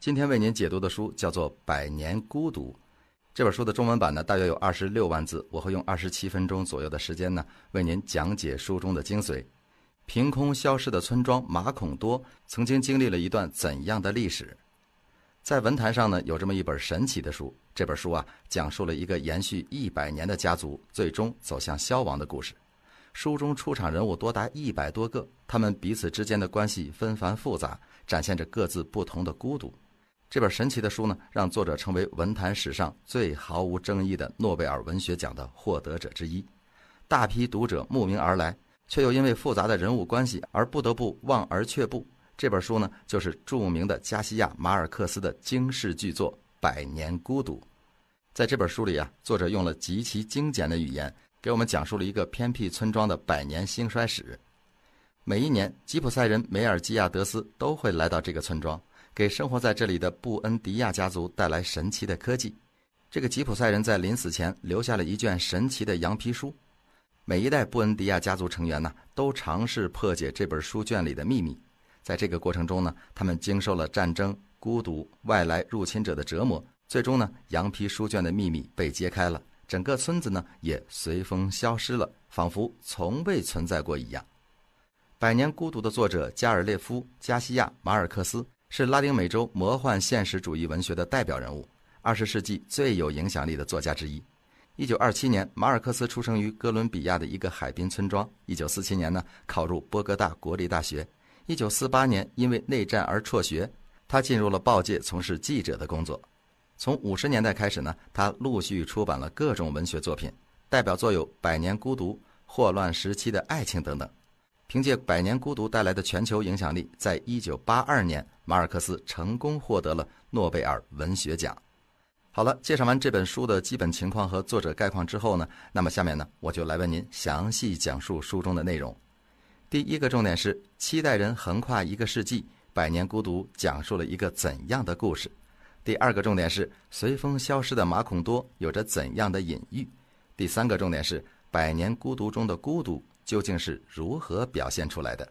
今天为您解读的书叫做《百年孤独》。这本书的中文版呢，大约有二十六万字。我会用二十七分钟左右的时间呢，为您讲解书中的精髓。凭空消失的村庄马孔多曾经经历了一段怎样的历史？在文坛上呢，有这么一本神奇的书。这本书啊，讲述了一个延续一百年的家族最终走向消亡的故事。书中出场人物多达一百多个，他们彼此之间的关系纷繁复杂，展现着各自不同的孤独。这本神奇的书呢，让作者成为文坛史上最毫无争议的诺贝尔文学奖的获得者之一。大批读者慕名而来，却又因为复杂的人物关系而不得不望而却步。这本书呢，就是著名的加西亚·马尔克斯的惊世巨作《百年孤独》。在这本书里啊，作者用了极其精简的语言，给我们讲述了一个偏僻村庄的百年兴衰史。每一年，吉普赛人梅尔基亚德斯都会来到这个村庄。给生活在这里的布恩迪亚家族带来神奇的科技。这个吉普赛人在临死前留下了一卷神奇的羊皮书。每一代布恩迪亚家族成员呢，都尝试破解这本书卷里的秘密。在这个过程中呢，他们经受了战争、孤独、外来入侵者的折磨。最终呢，羊皮书卷的秘密被揭开了，整个村子呢也随风消失了，仿佛从未存在过一样。《百年孤独》的作者加尔列夫·加西亚·马尔克斯。是拉丁美洲魔幻现实主义文学的代表人物，二十世纪最有影响力的作家之一。一九二七年，马尔克斯出生于哥伦比亚的一个海滨村庄。一九四七年呢，考入波哥大国立大学。一九四八年，因为内战而辍学。他进入了报界，从事记者的工作。从五十年代开始呢，他陆续出版了各种文学作品，代表作有《百年孤独》《霍乱时期的爱情》等等。凭借《百年孤独》带来的全球影响力，在1982年，马尔克斯成功获得了诺贝尔文学奖。好了，介绍完这本书的基本情况和作者概况之后呢，那么下面呢，我就来为您详细讲述书中的内容。第一个重点是，七代人横跨一个世纪，《百年孤独》讲述了一个怎样的故事？第二个重点是，随风消失的马孔多有着怎样的隐喻？第三个重点是，《百年孤独》中的孤独。究竟是如何表现出来的？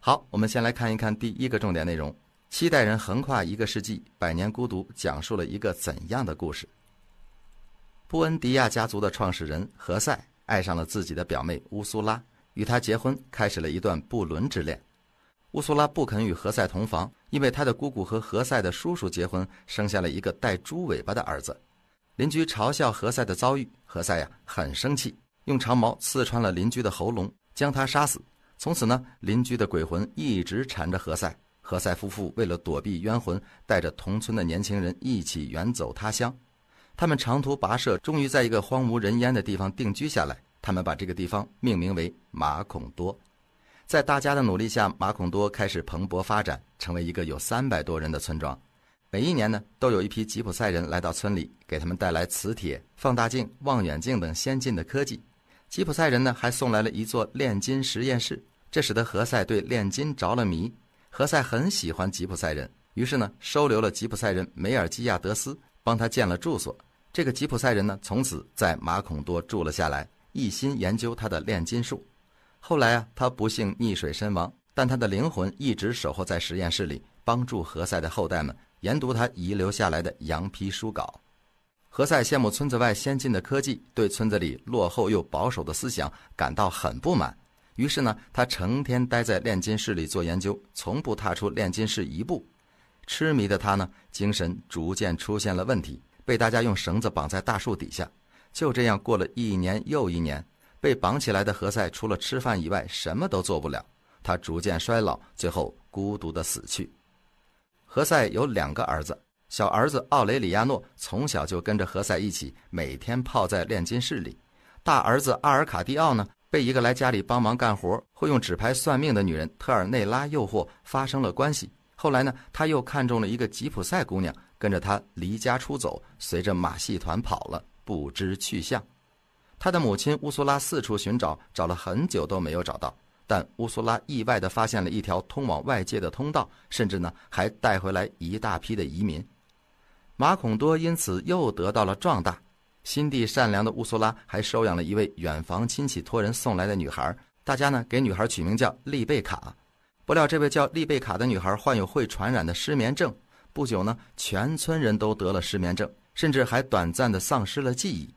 好，我们先来看一看第一个重点内容。七代人横跨一个世纪，百年孤独讲述了一个怎样的故事？布恩迪亚家族的创始人何塞爱上了自己的表妹乌苏拉，与她结婚，开始了一段不伦之恋。乌苏拉不肯与何塞同房，因为她的姑姑和何塞的叔叔结婚，生下了一个带猪尾巴的儿子。邻居嘲笑何塞的遭遇，何塞呀很生气。用长矛刺穿了邻居的喉咙，将他杀死。从此呢，邻居的鬼魂一直缠着何塞。何塞夫妇为了躲避冤魂，带着同村的年轻人一起远走他乡。他们长途跋涉，终于在一个荒无人烟的地方定居下来。他们把这个地方命名为马孔多。在大家的努力下，马孔多开始蓬勃发展，成为一个有三百多人的村庄。每一年呢，都有一批吉普赛人来到村里，给他们带来磁铁、放大镜、望远镜等先进的科技。吉普赛人呢，还送来了一座炼金实验室，这使得何塞对炼金着了迷。何塞很喜欢吉普赛人，于是呢，收留了吉普赛人梅尔基亚德斯，帮他建了住所。这个吉普赛人呢，从此在马孔多住了下来，一心研究他的炼金术。后来啊，他不幸溺水身亡，但他的灵魂一直守候在实验室里，帮助何塞的后代们研读他遗留下来的羊皮书稿。何塞羡慕村子外先进的科技，对村子里落后又保守的思想感到很不满。于是呢，他成天待在炼金室里做研究，从不踏出炼金室一步。痴迷的他呢，精神逐渐出现了问题，被大家用绳子绑在大树底下。就这样过了一年又一年，被绑起来的何塞除了吃饭以外什么都做不了。他逐渐衰老，最后孤独的死去。何塞有两个儿子。小儿子奥雷里亚诺从小就跟着何塞一起，每天泡在炼金室里。大儿子阿尔卡蒂奥呢，被一个来家里帮忙干活、会用纸牌算命的女人特尔内拉诱惑，发生了关系。后来呢，他又看中了一个吉普赛姑娘，跟着他离家出走，随着马戏团跑了，不知去向。他的母亲乌苏拉四处寻找，找了很久都没有找到。但乌苏拉意外地发现了一条通往外界的通道，甚至呢，还带回来一大批的移民。马孔多因此又得到了壮大。心地善良的乌苏拉还收养了一位远房亲戚托人送来的女孩，大家呢给女孩取名叫丽贝卡。不料这位叫丽贝卡的女孩患有会传染的失眠症，不久呢全村人都得了失眠症，甚至还短暂的丧失了记忆。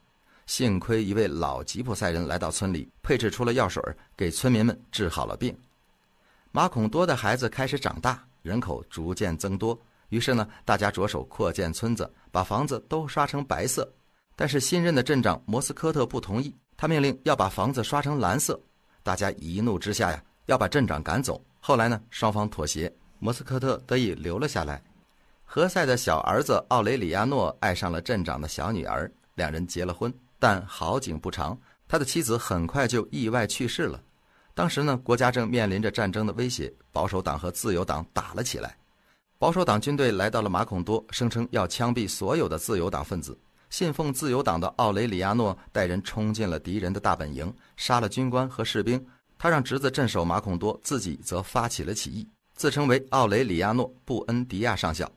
幸亏一位老吉普赛人来到村里，配置出了药水，给村民们治好了病。马孔多的孩子开始长大，人口逐渐增多。于是呢，大家着手扩建村子，把房子都刷成白色。但是新任的镇长摩斯科特不同意，他命令要把房子刷成蓝色。大家一怒之下呀，要把镇长赶走。后来呢，双方妥协，摩斯科特得以留了下来。何塞的小儿子奥雷里亚诺爱上了镇长的小女儿，两人结了婚。但好景不长，他的妻子很快就意外去世了。当时呢，国家正面临着战争的威胁，保守党和自由党打了起来。保守党军队来到了马孔多，声称要枪毙所有的自由党分子。信奉自由党的奥雷里亚诺带人冲进了敌人的大本营，杀了军官和士兵。他让侄子镇守马孔多，自己则发起了起义，自称为奥雷里亚诺·布恩迪亚上校。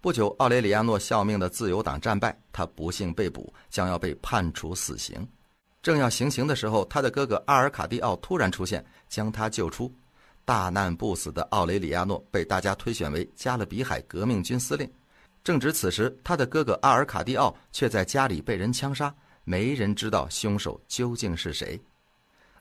不久，奥雷里亚诺效命的自由党战败，他不幸被捕，将要被判处死刑。正要行刑的时候，他的哥哥阿尔卡蒂奥突然出现，将他救出。大难不死的奥雷里亚诺被大家推选为加勒比海革命军司令。正值此时，他的哥哥阿尔卡蒂奥却在家里被人枪杀，没人知道凶手究竟是谁。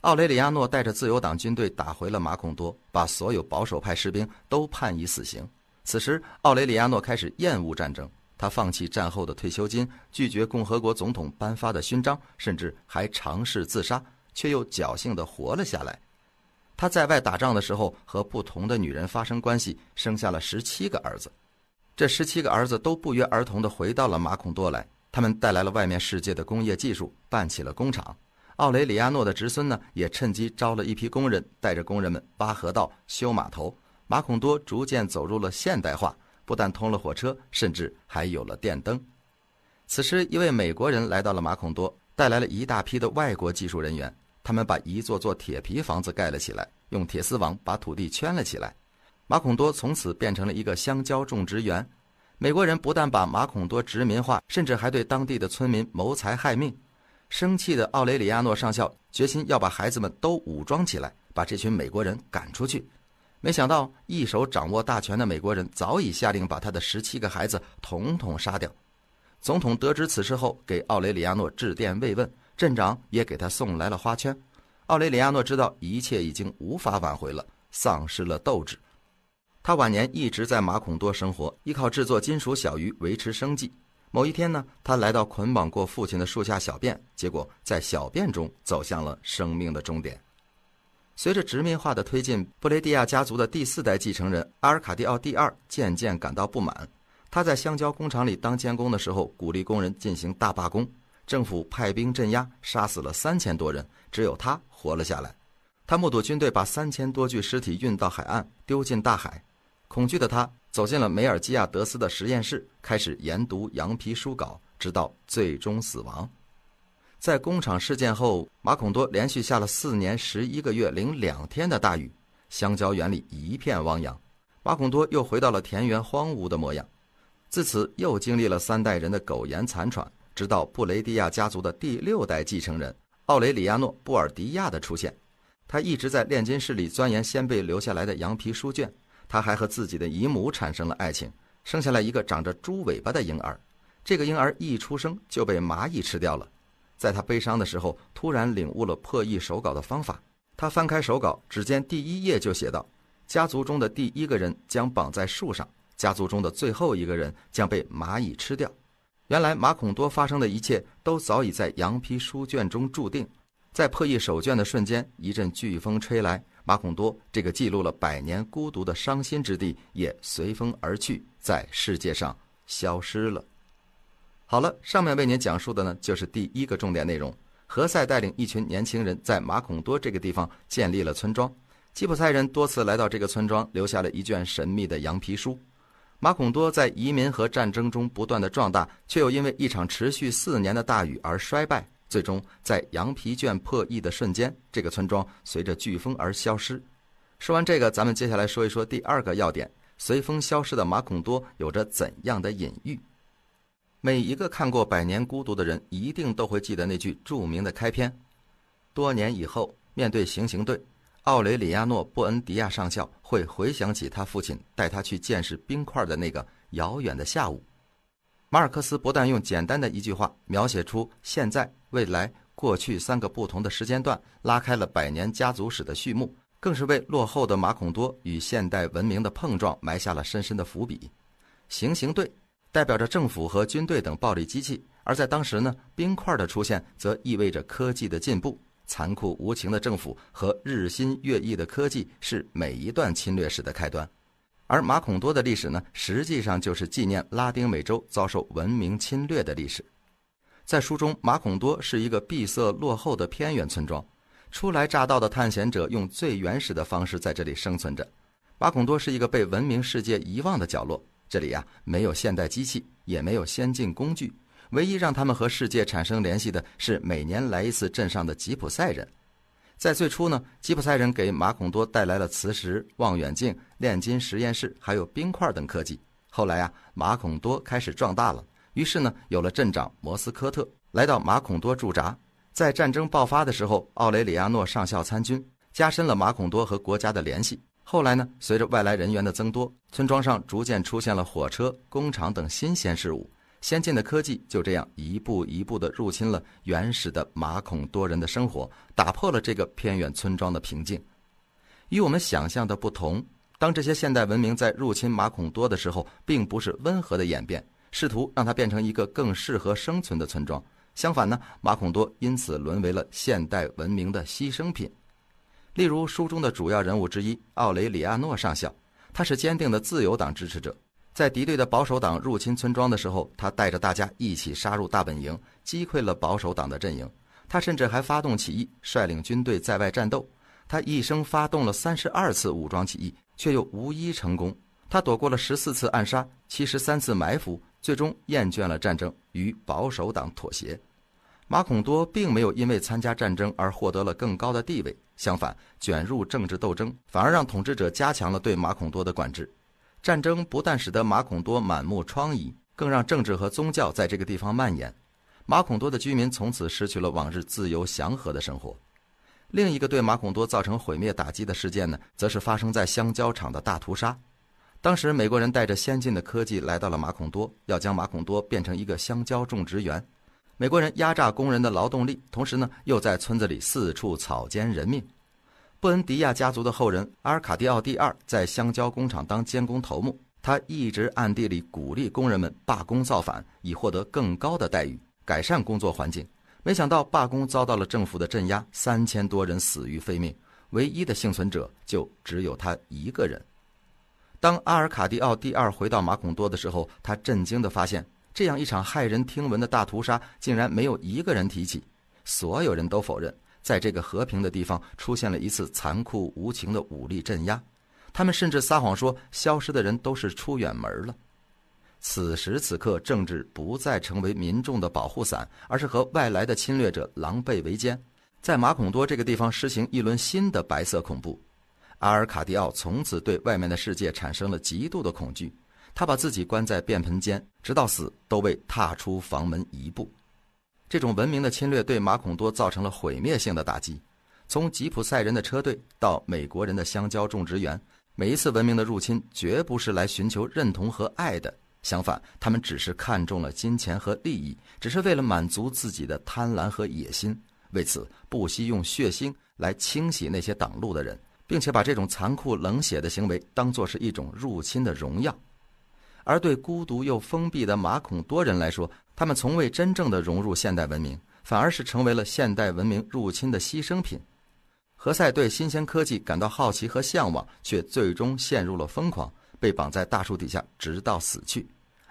奥雷里亚诺带着自由党军队打回了马孔多，把所有保守派士兵都判以死刑。此时，奥雷里亚诺开始厌恶战争，他放弃战后的退休金，拒绝共和国总统颁发的勋章，甚至还尝试自杀，却又侥幸地活了下来。他在外打仗的时候，和不同的女人发生关系，生下了十七个儿子。这十七个儿子都不约而同地回到了马孔多来，他们带来了外面世界的工业技术，办起了工厂。奥雷里亚诺的侄孙呢，也趁机招了一批工人，带着工人们挖河道、修码头。马孔多逐渐走入了现代化，不但通了火车，甚至还有了电灯。此时，一位美国人来到了马孔多，带来了一大批的外国技术人员。他们把一座座铁皮房子盖了起来，用铁丝网把土地圈了起来。马孔多从此变成了一个香蕉种植园。美国人不但把马孔多殖民化，甚至还对当地的村民谋财害命。生气的奥雷里亚诺上校决心要把孩子们都武装起来，把这群美国人赶出去。没想到，一手掌握大权的美国人早已下令把他的十七个孩子统统杀掉。总统得知此事后，给奥雷里亚诺致电慰问。镇长也给他送来了花圈。奥雷里亚诺知道一切已经无法挽回了，丧失了斗志。他晚年一直在马孔多生活，依靠制作金属小鱼维持生计。某一天呢，他来到捆绑过父亲的树下小便，结果在小便中走向了生命的终点。随着殖民化的推进，布雷迪亚家族的第四代继承人阿尔卡蒂奥第二渐渐感到不满。他在香蕉工厂里当监工的时候，鼓励工人进行大罢工。政府派兵镇压，杀死了三千多人，只有他活了下来。他目睹军队把三千多具尸体运到海岸，丢进大海。恐惧的他走进了梅尔基亚德斯的实验室，开始研读羊皮书稿，直到最终死亡。在工厂事件后，马孔多连续下了四年十一个月零两天的大雨，香蕉园里一片汪洋。马孔多又回到了田园荒芜的模样。自此，又经历了三代人的苟延残喘。直到布雷迪亚家族的第六代继承人奥雷里亚诺·布尔迪亚的出现，他一直在炼金室里钻研先辈留下来的羊皮书卷。他还和自己的姨母产生了爱情，生下来一个长着猪尾巴的婴儿。这个婴儿一出生就被蚂蚁吃掉了。在他悲伤的时候，突然领悟了破译手稿的方法。他翻开手稿，只见第一页就写道：“家族中的第一个人将绑在树上，家族中的最后一个人将被蚂蚁吃掉。”原来马孔多发生的一切都早已在羊皮书卷中注定。在破译手卷的瞬间，一阵飓风吹来，马孔多这个记录了百年孤独的伤心之地也随风而去，在世界上消失了。好了，上面为您讲述的呢，就是第一个重点内容。何塞带领一群年轻人在马孔多这个地方建立了村庄，吉普赛人多次来到这个村庄，留下了一卷神秘的羊皮书。马孔多在移民和战争中不断的壮大，却又因为一场持续四年的大雨而衰败，最终在羊皮卷破译的瞬间，这个村庄随着飓风而消失。说完这个，咱们接下来说一说第二个要点：随风消失的马孔多有着怎样的隐喻？每一个看过《百年孤独》的人，一定都会记得那句著名的开篇：“多年以后，面对行刑队。”奥雷里亚诺·布恩迪亚上校会回想起他父亲带他去见识冰块的那个遥远的下午。马尔克斯不但用简单的一句话描写出现在、未来、过去三个不同的时间段，拉开了百年家族史的序幕，更是为落后的马孔多与现代文明的碰撞埋下了深深的伏笔。行刑队代表着政府和军队等暴力机器，而在当时呢，冰块的出现则意味着科技的进步。残酷无情的政府和日新月异的科技是每一段侵略史的开端，而马孔多的历史呢，实际上就是纪念拉丁美洲遭受文明侵略的历史。在书中，马孔多是一个闭塞落后的偏远村庄，初来乍到的探险者用最原始的方式在这里生存着。马孔多是一个被文明世界遗忘的角落，这里呀，没有现代机器，也没有先进工具。唯一让他们和世界产生联系的是每年来一次镇上的吉普赛人。在最初呢，吉普赛人给马孔多带来了磁石、望远镜、炼金实验室，还有冰块等科技。后来啊，马孔多开始壮大了，于是呢，有了镇长摩斯科特来到马孔多驻扎。在战争爆发的时候，奥雷里亚诺上校参军，加深了马孔多和国家的联系。后来呢，随着外来人员的增多，村庄上逐渐出现了火车、工厂等新鲜事物。先进的科技就这样一步一步地入侵了原始的马孔多人的生活，打破了这个偏远村庄的平静。与我们想象的不同，当这些现代文明在入侵马孔多的时候，并不是温和的演变，试图让它变成一个更适合生存的村庄。相反呢，马孔多因此沦为了现代文明的牺牲品。例如，书中的主要人物之一奥雷里亚诺上校，他是坚定的自由党支持者。在敌对的保守党入侵村庄的时候，他带着大家一起杀入大本营，击溃了保守党的阵营。他甚至还发动起义，率领军队在外战斗。他一生发动了三十二次武装起义，却又无一成功。他躲过了十四次暗杀，七十三次埋伏，最终厌倦了战争，与保守党妥协。马孔多并没有因为参加战争而获得了更高的地位，相反，卷入政治斗争反而让统治者加强了对马孔多的管制。战争不但使得马孔多满目疮痍，更让政治和宗教在这个地方蔓延。马孔多的居民从此失去了往日自由祥和的生活。另一个对马孔多造成毁灭打击的事件呢，则是发生在香蕉厂的大屠杀。当时美国人带着先进的科技来到了马孔多，要将马孔多变成一个香蕉种植园。美国人压榨工人的劳动力，同时呢又在村子里四处草菅人命。布恩迪亚家族的后人阿尔卡蒂奥第二在香蕉工厂当监工头目，他一直暗地里鼓励工人们罢工造反，以获得更高的待遇，改善工作环境。没想到罢工遭到了政府的镇压，三千多人死于非命，唯一的幸存者就只有他一个人。当阿尔卡蒂奥第二回到马孔多的时候，他震惊地发现，这样一场骇人听闻的大屠杀竟然没有一个人提起，所有人都否认。在这个和平的地方，出现了一次残酷无情的武力镇压。他们甚至撒谎说，消失的人都是出远门了。此时此刻，政治不再成为民众的保护伞，而是和外来的侵略者狼狈为奸，在马孔多这个地方实行一轮新的白色恐怖。阿尔卡蒂奥从此对外面的世界产生了极度的恐惧，他把自己关在便盆间，直到死都未踏出房门一步。这种文明的侵略对马孔多造成了毁灭性的打击，从吉普赛人的车队到美国人的香蕉种植园，每一次文明的入侵绝不是来寻求认同和爱的。相反，他们只是看中了金钱和利益，只是为了满足自己的贪婪和野心。为此，不惜用血腥来清洗那些挡路的人，并且把这种残酷冷血的行为当作是一种入侵的荣耀。而对孤独又封闭的马孔多人来说，他们从未真正的融入现代文明，反而是成为了现代文明入侵的牺牲品。何塞对新鲜科技感到好奇和向往，却最终陷入了疯狂，被绑在大树底下直到死去。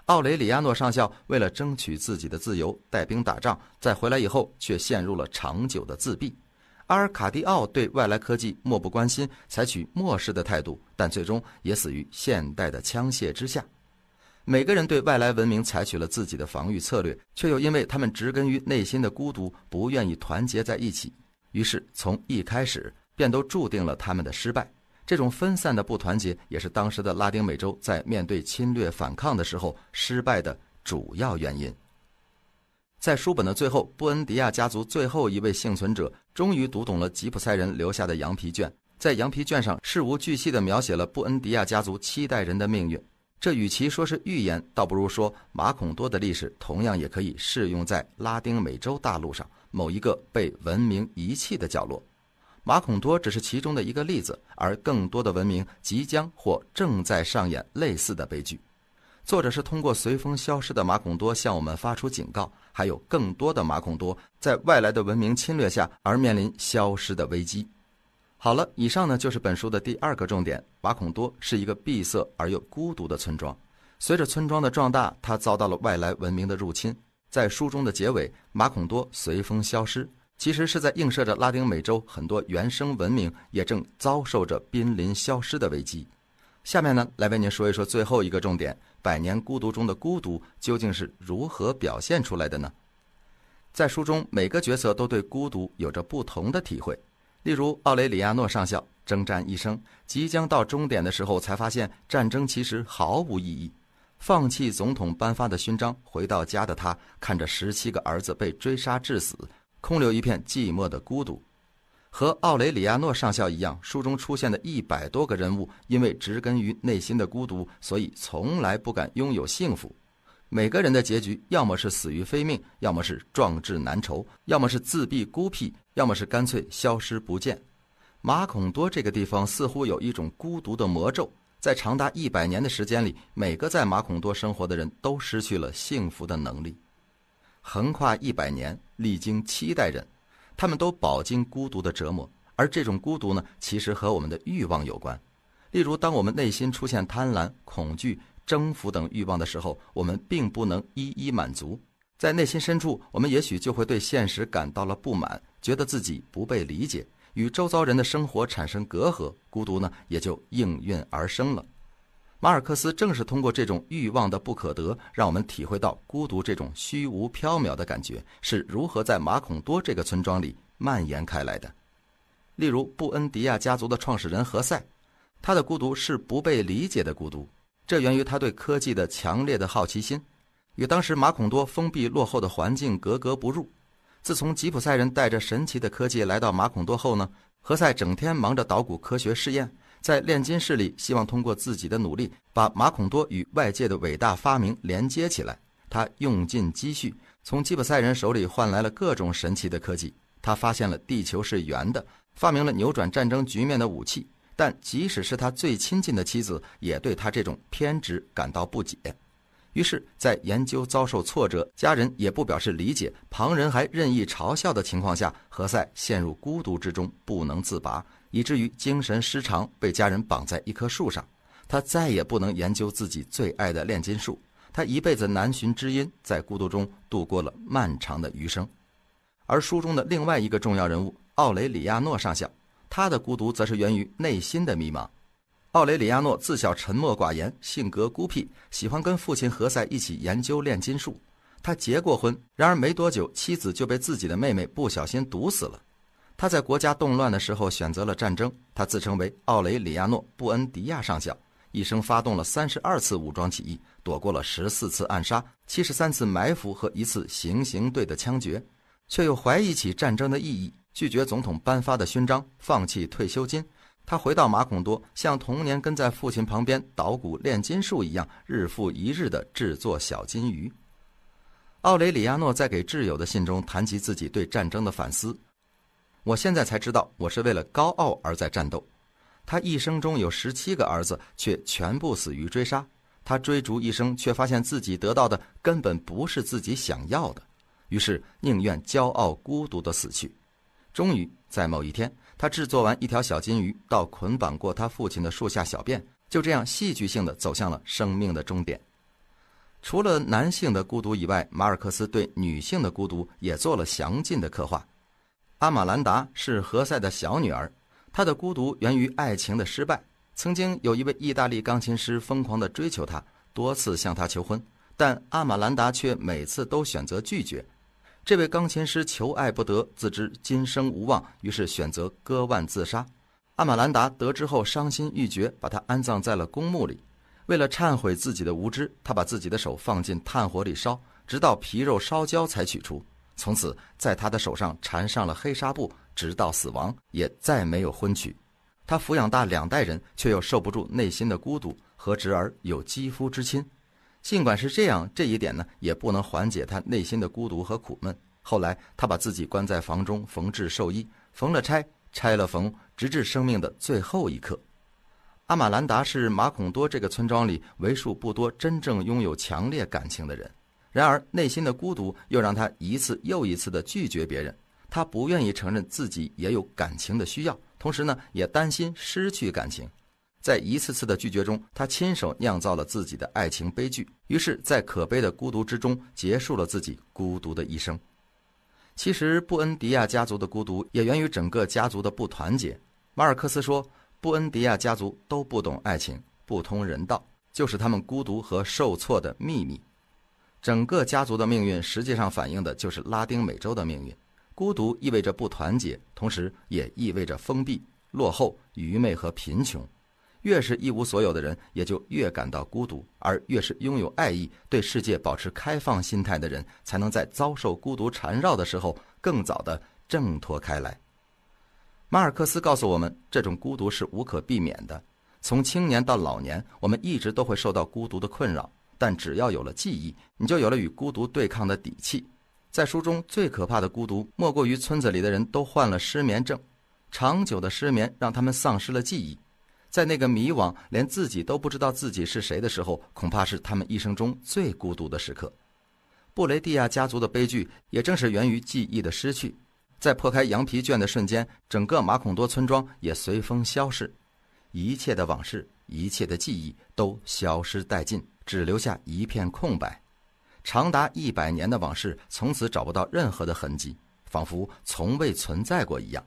奥雷里亚诺上校为了争取自己的自由，带兵打仗，在回来以后却陷入了长久的自闭。阿尔卡蒂奥对外来科技漠不关心，采取漠视的态度，但最终也死于现代的枪械之下。每个人对外来文明采取了自己的防御策略，却又因为他们植根于内心的孤独，不愿意团结在一起，于是从一开始便都注定了他们的失败。这种分散的不团结，也是当时的拉丁美洲在面对侵略反抗的时候失败的主要原因。在书本的最后，布恩迪亚家族最后一位幸存者终于读懂了吉普赛人留下的羊皮卷，在羊皮卷上事无巨细地描写了布恩迪亚家族七代人的命运。这与其说是预言，倒不如说马孔多的历史同样也可以适用在拉丁美洲大陆上某一个被文明遗弃的角落。马孔多只是其中的一个例子，而更多的文明即将或正在上演类似的悲剧。作者是通过随风消失的马孔多向我们发出警告，还有更多的马孔多在外来的文明侵略下而面临消失的危机。好了，以上呢就是本书的第二个重点。马孔多是一个闭塞而又孤独的村庄。随着村庄的壮大，它遭到了外来文明的入侵。在书中的结尾，马孔多随风消失，其实是在映射着拉丁美洲很多原生文明也正遭受着濒临消失的危机。下面呢，来为您说一说最后一个重点：《百年孤独》中的孤独究竟是如何表现出来的呢？在书中，每个角色都对孤独有着不同的体会，例如奥雷里亚诺上校。征战一生，即将到终点的时候，才发现战争其实毫无意义。放弃总统颁发的勋章，回到家的他，看着十七个儿子被追杀致死，空留一片寂寞的孤独。和奥雷里亚诺上校一样，书中出现的一百多个人物，因为植根于内心的孤独，所以从来不敢拥有幸福。每个人的结局，要么是死于非命，要么是壮志难酬，要么是自闭孤僻，要么是干脆消失不见。马孔多这个地方似乎有一种孤独的魔咒，在长达一百年的时间里，每个在马孔多生活的人都失去了幸福的能力。横跨一百年，历经七代人，他们都饱经孤独的折磨。而这种孤独呢，其实和我们的欲望有关。例如，当我们内心出现贪婪、恐惧、征服等欲望的时候，我们并不能一一满足。在内心深处，我们也许就会对现实感到了不满，觉得自己不被理解。与周遭人的生活产生隔阂，孤独呢也就应运而生了。马尔克斯正是通过这种欲望的不可得，让我们体会到孤独这种虚无缥缈的感觉是如何在马孔多这个村庄里蔓延开来的。例如，布恩迪亚家族的创始人何塞，他的孤独是不被理解的孤独，这源于他对科技的强烈的好奇心，与当时马孔多封闭落后的环境格格不入。自从吉普赛人带着神奇的科技来到马孔多后呢，何塞整天忙着捣鼓科学试验，在炼金室里，希望通过自己的努力把马孔多与外界的伟大发明连接起来。他用尽积蓄，从吉普赛人手里换来了各种神奇的科技。他发现了地球是圆的，发明了扭转战争局面的武器。但即使是他最亲近的妻子，也对他这种偏执感到不解。于是，在研究遭受挫折、家人也不表示理解、旁人还任意嘲笑的情况下，何塞陷入孤独之中，不能自拔，以至于精神失常，被家人绑在一棵树上。他再也不能研究自己最爱的炼金术，他一辈子难寻知音，在孤独中度过了漫长的余生。而书中的另外一个重要人物奥雷里亚诺上校，他的孤独则是源于内心的迷茫。奥雷里亚诺自小沉默寡言，性格孤僻，喜欢跟父亲何塞一起研究炼金术。他结过婚，然而没多久，妻子就被自己的妹妹不小心毒死了。他在国家动乱的时候选择了战争。他自称为奥雷里亚诺·布恩迪亚上校，一生发动了三十二次武装起义，躲过了十四次暗杀、七十三次埋伏和一次行刑队的枪决，却又怀疑起战争的意义，拒绝总统颁发的勋章，放弃退休金。他回到马孔多，像童年跟在父亲旁边捣鼓炼金术一样，日复一日的制作小金鱼。奥雷里亚诺在给挚友的信中谈及自己对战争的反思：“我现在才知道，我是为了高傲而在战斗。”他一生中有十七个儿子，却全部死于追杀。他追逐一生，却发现自己得到的根本不是自己想要的，于是宁愿骄傲孤独的死去。终于，在某一天。他制作完一条小金鱼，到捆绑过他父亲的树下小便，就这样戏剧性的走向了生命的终点。除了男性的孤独以外，马尔克斯对女性的孤独也做了详尽的刻画。阿玛兰达是何塞的小女儿，她的孤独源于爱情的失败。曾经有一位意大利钢琴师疯狂地追求她，多次向她求婚，但阿玛兰达却每次都选择拒绝。这位钢琴师求爱不得，自知今生无望，于是选择割腕自杀。阿玛兰达得知后伤心欲绝，把他安葬在了公墓里。为了忏悔自己的无知，他把自己的手放进炭火里烧，直到皮肉烧焦才取出。从此，在他的手上缠上了黑纱布，直到死亡也再没有婚娶。他抚养大两代人，却又受不住内心的孤独，和侄儿有肌肤之亲。尽管是这样，这一点呢，也不能缓解他内心的孤独和苦闷。后来，他把自己关在房中缝制寿衣，缝了拆，拆了缝，直至生命的最后一刻。阿玛兰达是马孔多这个村庄里为数不多真正拥有强烈感情的人，然而内心的孤独又让他一次又一次地拒绝别人。他不愿意承认自己也有感情的需要，同时呢，也担心失去感情。在一次次的拒绝中，他亲手酿造了自己的爱情悲剧。于是，在可悲的孤独之中，结束了自己孤独的一生。其实，布恩迪亚家族的孤独也源于整个家族的不团结。马尔克斯说：“布恩迪亚家族都不懂爱情，不通人道，就是他们孤独和受挫的秘密。”整个家族的命运实际上反映的就是拉丁美洲的命运。孤独意味着不团结，同时也意味着封闭、落后、愚昧和贫穷。越是一无所有的人，也就越感到孤独；而越是拥有爱意、对世界保持开放心态的人，才能在遭受孤独缠绕的时候更早的挣脱开来。马尔克斯告诉我们，这种孤独是无可避免的。从青年到老年，我们一直都会受到孤独的困扰。但只要有了记忆，你就有了与孤独对抗的底气。在书中，最可怕的孤独莫过于村子里的人都患了失眠症，长久的失眠让他们丧失了记忆。在那个迷惘、连自己都不知道自己是谁的时候，恐怕是他们一生中最孤独的时刻。布雷蒂亚家族的悲剧，也正是源于记忆的失去。在破开羊皮卷的瞬间，整个马孔多村庄也随风消逝，一切的往事、一切的记忆都消失殆尽，只留下一片空白。长达一百年的往事，从此找不到任何的痕迹，仿佛从未存在过一样。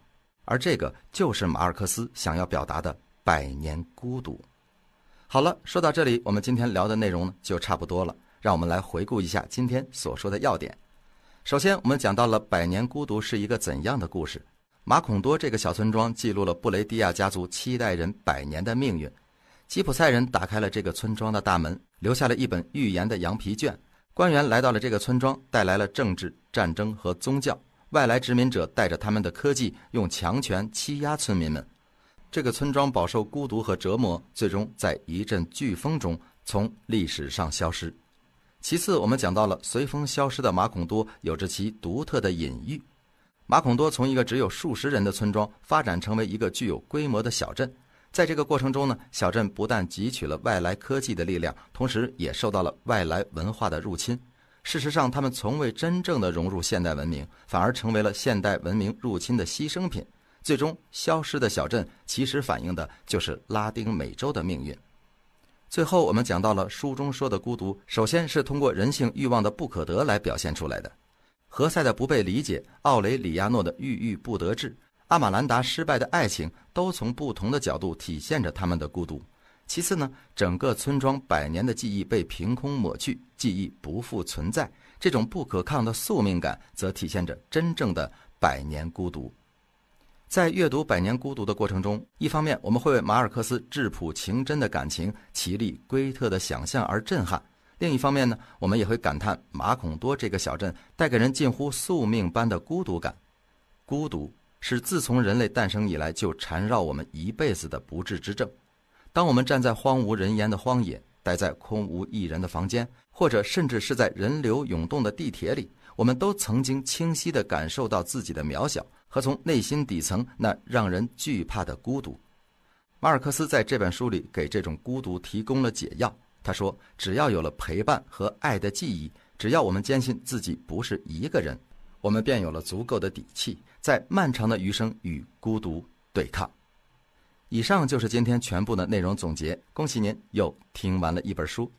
而这个，就是马尔克斯想要表达的。《百年孤独》。好了，说到这里，我们今天聊的内容就差不多了。让我们来回顾一下今天所说的要点。首先，我们讲到了《百年孤独》是一个怎样的故事。马孔多这个小村庄记录了布雷迪亚家族七代人百年的命运。吉普赛人打开了这个村庄的大门，留下了一本预言的羊皮卷。官员来到了这个村庄，带来了政治、战争和宗教。外来殖民者带着他们的科技，用强权欺压村民们。这个村庄饱受孤独和折磨，最终在一阵飓风中从历史上消失。其次，我们讲到了随风消失的马孔多有着其独特的隐喻。马孔多从一个只有数十人的村庄发展成为一个具有规模的小镇，在这个过程中呢，小镇不但汲取了外来科技的力量，同时也受到了外来文化的入侵。事实上，他们从未真正的融入现代文明，反而成为了现代文明入侵的牺牲品。最终消失的小镇，其实反映的就是拉丁美洲的命运。最后，我们讲到了书中说的孤独，首先是通过人性欲望的不可得来表现出来的。何塞的不被理解，奥雷里亚诺的郁郁不得志，阿玛兰达失败的爱情，都从不同的角度体现着他们的孤独。其次呢，整个村庄百年的记忆被凭空抹去，记忆不复存在，这种不可抗的宿命感，则体现着真正的百年孤独。在阅读《百年孤独》的过程中，一方面我们会为马尔克斯质朴情真的感情、奇丽瑰特的想象而震撼；另一方面呢，我们也会感叹马孔多这个小镇带给人近乎宿命般的孤独感。孤独是自从人类诞生以来就缠绕我们一辈子的不治之症。当我们站在荒无人烟的荒野，待在空无一人的房间，或者甚至是在人流涌动的地铁里，我们都曾经清晰地感受到自己的渺小。和从内心底层那让人惧怕的孤独，马尔克斯在这本书里给这种孤独提供了解药。他说，只要有了陪伴和爱的记忆，只要我们坚信自己不是一个人，我们便有了足够的底气，在漫长的余生与孤独对抗。以上就是今天全部的内容总结。恭喜您又听完了一本书。